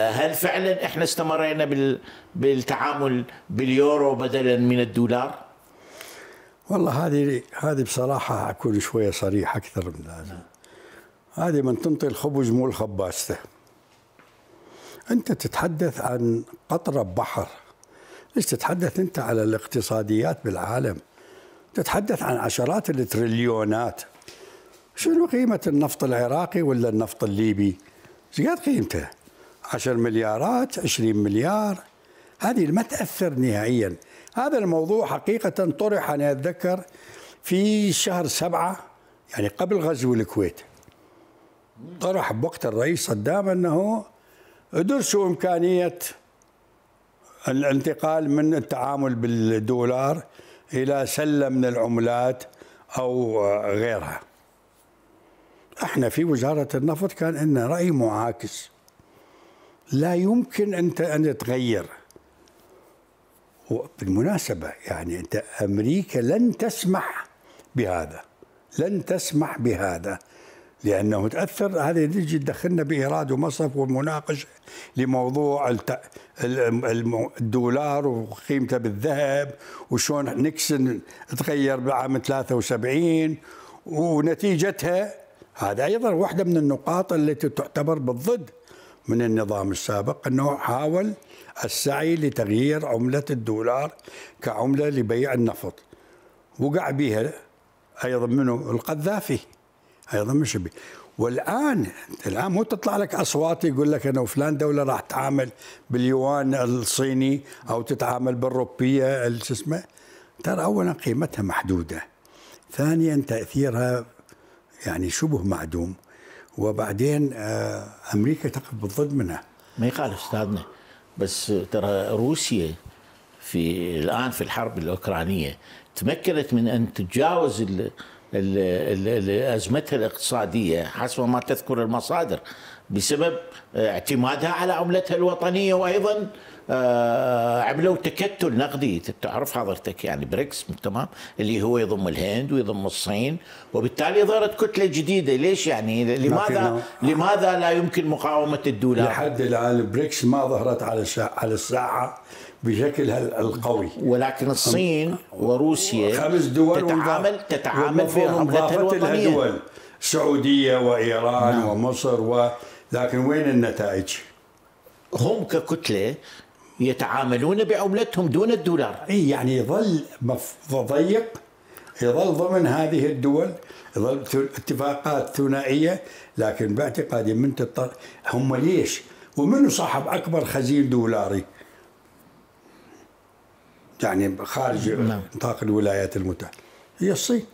هل فعلا احنا استمرينا بال... بالتعامل باليورو بدلا من الدولار؟ والله هذه هذه بصراحة أكون شوية صريح أكثر من لازم نعم. هذه من تنطي الخبز مو الخباسته أنت تتحدث عن قطرة بحر ليش تتحدث أنت على الاقتصاديات بالعالم تتحدث عن عشرات التريليونات شنو قيمة النفط العراقي ولا النفط الليبي؟ ايش قيمته؟ 10 مليارات 20 مليار هذه ما تأثر نهائيا هذا الموضوع حقيقة طرح أنا أتذكر في شهر سبعة يعني قبل غزو الكويت طرح بوقت الرئيس صدام أنه درسوا إمكانية الانتقال من التعامل بالدولار إلى سلة من العملات أو غيرها احنا في وزارة النفط كان عندنا رأي معاكس لا يمكن أنت أن تتغير وبالمناسبة يعني أنت أمريكا لن تسمح بهذا لن تسمح بهذا لأنه تأثر هذا يجي دخلنا بإيراد ومصرف ومناقشة لموضوع الدولار وقيمته بالذهب وشون نيكسون تغير بعام 73 ونتيجتها هذا أيضا واحدة من النقاط التي تعتبر بالضد من النظام السابق أنه حاول السعي لتغيير عملة الدولار كعملة لبيع النفط وقع بها أيضا منه القذافي أيضا مش بي والآن الآن مو تطلع لك أصوات يقول لك أنه فلان دولة راح تعامل باليوان الصيني أو تتعامل بالروبية شو اسمه ترى أولا قيمتها محدودة ثانيا تأثيرها يعني شبه معدوم وبعدين آه، امريكا تقف بالضد منها ما يقال استاذنا بس ترى روسيا في الان في الحرب الاوكرانيه تمكنت من ان تتجاوز ال ال ال ازمتها الاقتصاديه حسب ما تذكر المصادر بسبب آه، اعتمادها على عملتها الوطنيه وايضا آه، عملوا تكتل نقدي تعرف حضرتك يعني بريكس تمام اللي هو يضم الهند ويضم الصين وبالتالي ظهرت كتله جديده ليش يعني لماذا لماذا لا يمكن مقاومه الدولار لحد الان بريكس ما ظهرت على على الساعه بشكلها القوي ولكن الصين وروسيا خمس دول تتعامل تتعامل في عملتها الوطنيه الدول السعوديه وايران نعم. ومصر و لكن وين النتائج؟ هم ككتله يتعاملون بعملتهم دون الدولار اي يعني يظل مف... ضيق يظل ضمن هذه الدول يظل اتفاقات ثنائيه لكن باعتقادي من تطل... هم ليش؟ ومنو صاحب اكبر خزين دولاري؟ يعني خارج نعم. نطاق الولايات المتحده هي الصين